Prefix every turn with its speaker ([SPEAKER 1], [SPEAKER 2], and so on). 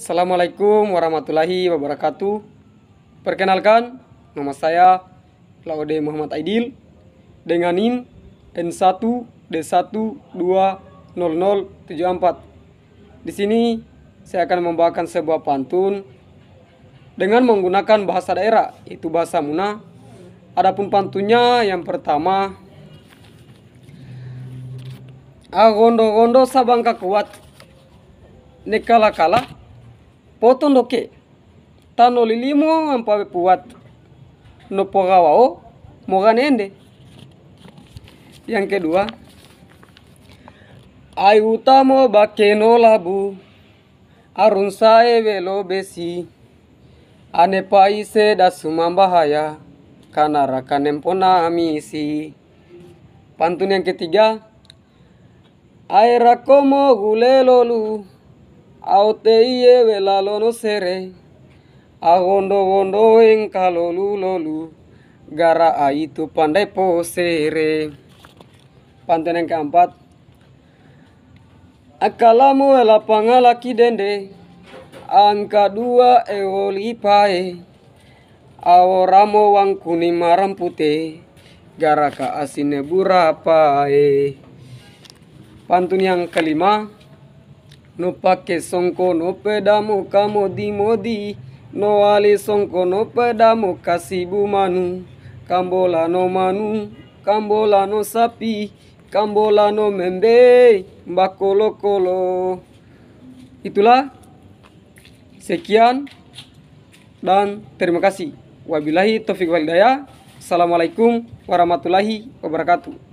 [SPEAKER 1] Assalamualaikum warahmatullahi wabarakatuh. Perkenalkan, nama saya Laude Muhammad Aidil dengan NIM N1D120074. Di sini saya akan membawakan sebuah pantun dengan menggunakan bahasa daerah, yaitu bahasa Muna. Adapun pantunnya yang pertama Agondo-gondo sabang kuat Nekala-kala Potong doke tano lilimo ampave nopo pogawa o nende. yang kedua ai utamo bakeno labu arun sae velo besi ane paise dasumam bahaya karena empona misi. pantun yang ketiga Aira gule lolu auteye lono sere awondo-wondo ing kalolu-lolu gara aitu pandai posere pantun yang keempat akalamu ela pangalaki dende angka dua woli pae aworamo wang kuni maram putih gara ka asine burapae pantun yang kelima no pake songko no pedamo di modi no ale songko no pedamo kasibu manu kambola no manu kambola no sapi kambola no membe bakolo kolo itulah sekian dan terima kasih wabillahi taufiq walidaya assalamualaikum warahmatullahi wabarakatuh